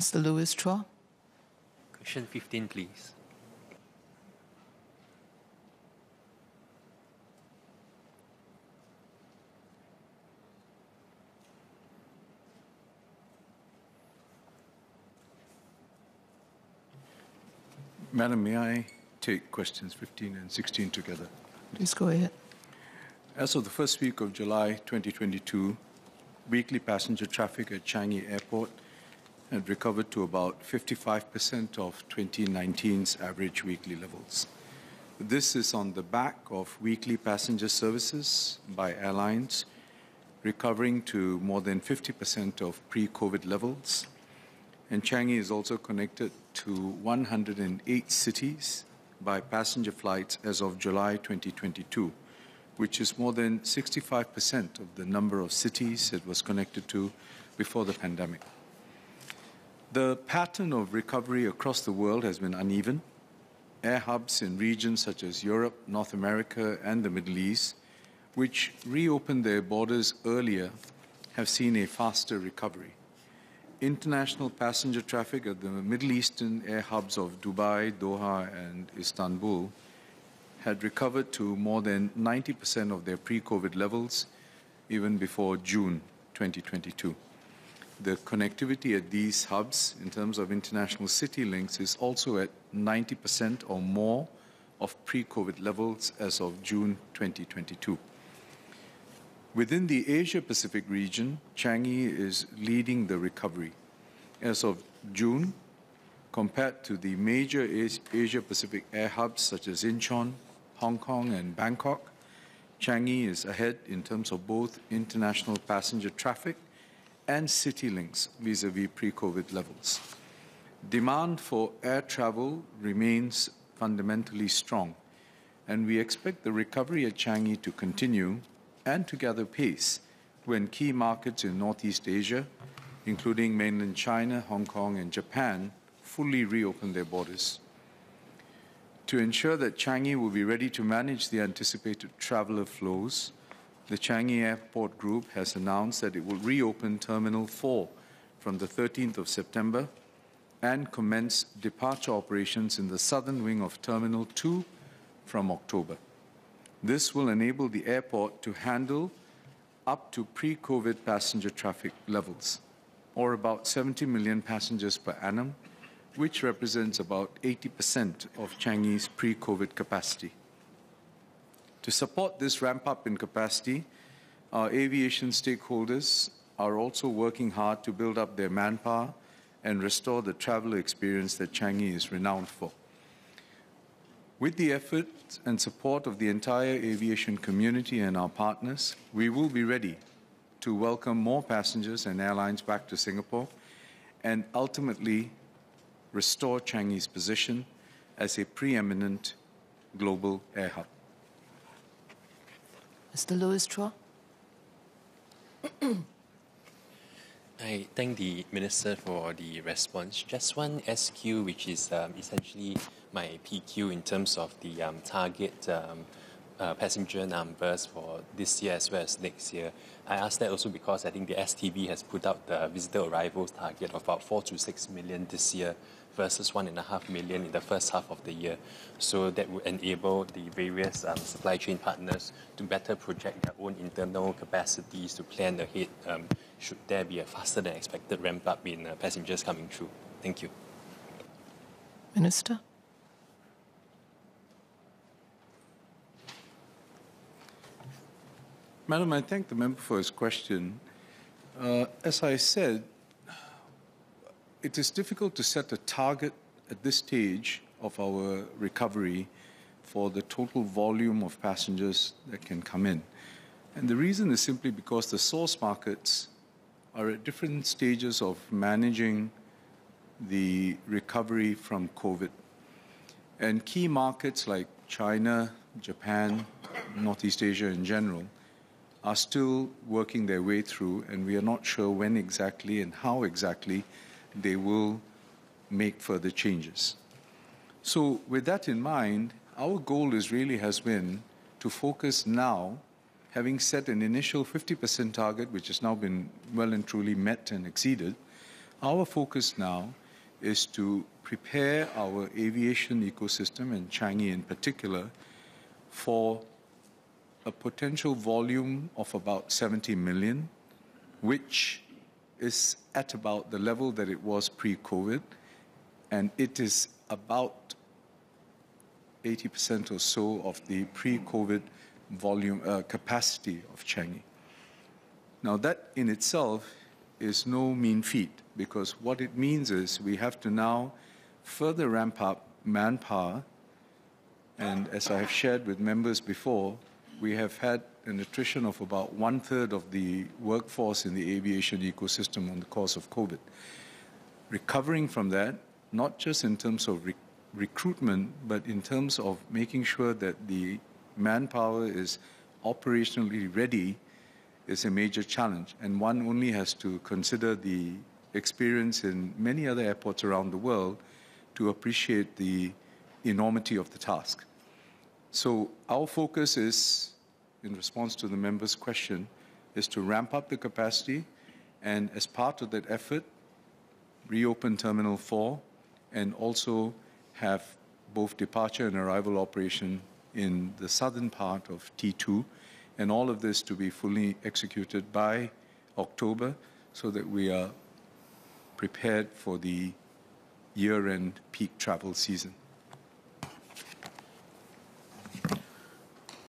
Mr. Lewis Chua. Question 15, please. Madam, may I take questions 15 and 16 together? Please go ahead. As of the first week of July 2022, weekly passenger traffic at Changi Airport – and recovered to about 55% of 2019's average weekly levels. This is on the back of weekly passenger services by airlines recovering to more than 50% of pre-COVID levels. And Changi is also connected to 108 cities by passenger flights as of July 2022, which is more than 65% of the number of cities it was connected to before the pandemic. The pattern of recovery across the world has been uneven. Air hubs in regions such as Europe, North America, and the Middle East, which reopened their borders earlier, have seen a faster recovery. International passenger traffic at the Middle Eastern air hubs of Dubai, Doha, and Istanbul had recovered to more than 90% of their pre COVID levels even before June 2022 the connectivity at these hubs in terms of international city links is also at 90% or more of pre-COVID levels as of June 2022. Within the Asia-Pacific region, Changi is leading the recovery. As of June, compared to the major Asia-Pacific air hubs such as Incheon, Hong Kong and Bangkok, Changi is ahead in terms of both international passenger traffic and city links vis-à-vis pre-COVID levels. Demand for air travel remains fundamentally strong, and we expect the recovery at Changi to continue and to gather pace when key markets in Northeast Asia, including mainland China, Hong Kong, and Japan, fully reopen their borders. To ensure that Changi will be ready to manage the anticipated traveler flows, the Changi Airport Group has announced that it will reopen Terminal 4 from the 13th of September and commence departure operations in the southern wing of Terminal 2 from October. This will enable the airport to handle up to pre-COVID passenger traffic levels, or about 70 million passengers per annum, which represents about 80% of Changi's pre-COVID capacity. To support this ramp-up in capacity, our aviation stakeholders are also working hard to build up their manpower and restore the traveler experience that Changi is renowned for. With the effort and support of the entire aviation community and our partners, we will be ready to welcome more passengers and airlines back to Singapore and ultimately restore Changi's position as a preeminent global air hub. Mr. Lewis Traw? I thank the Minister for the response. Just one SQ, which is um, essentially my PQ in terms of the um, target um, uh, passenger numbers for this year as well as next year. I ask that also because I think the STB has put out the visitor arrivals target of about 4 to 6 million this year versus 1.5 million in the first half of the year. So that would enable the various um, supply chain partners to better project their own internal capacities to plan ahead um, should there be a faster than expected ramp up in uh, passengers coming through. Thank you. Minister? Madam, I thank the member for his question. Uh, as I said, it is difficult to set a target at this stage of our recovery for the total volume of passengers that can come in. And the reason is simply because the source markets are at different stages of managing the recovery from COVID. And key markets like China, Japan, Northeast Asia in general – are still working their way through, and we are not sure when exactly and how exactly they will make further changes. So, with that in mind, our goal is really has been to focus now, having set an initial 50% target, which has now been well and truly met and exceeded. Our focus now is to prepare our aviation ecosystem, and Changi in particular, for a potential volume of about 70 million, which is at about the level that it was pre-COVID, and it is about 80% or so of the pre-COVID volume uh, capacity of Changi. Now, that in itself is no mean feat because what it means is we have to now further ramp up manpower, and as I have shared with members before, we have had an attrition of about one third of the workforce in the aviation ecosystem on the course of COVID. Recovering from that, not just in terms of re- recruitment, but in terms of making sure that the manpower is operationally ready, is a major challenge. And one only has to consider the experience in many other airports around the world to appreciate the enormity of the task. So our focus is, in response to the member's question, is to ramp up the capacity and as part of that effort, reopen Terminal 4 and also have both departure and arrival operation in the southern part of T2 and all of this to be fully executed by October so that we are prepared for the year-end peak travel season.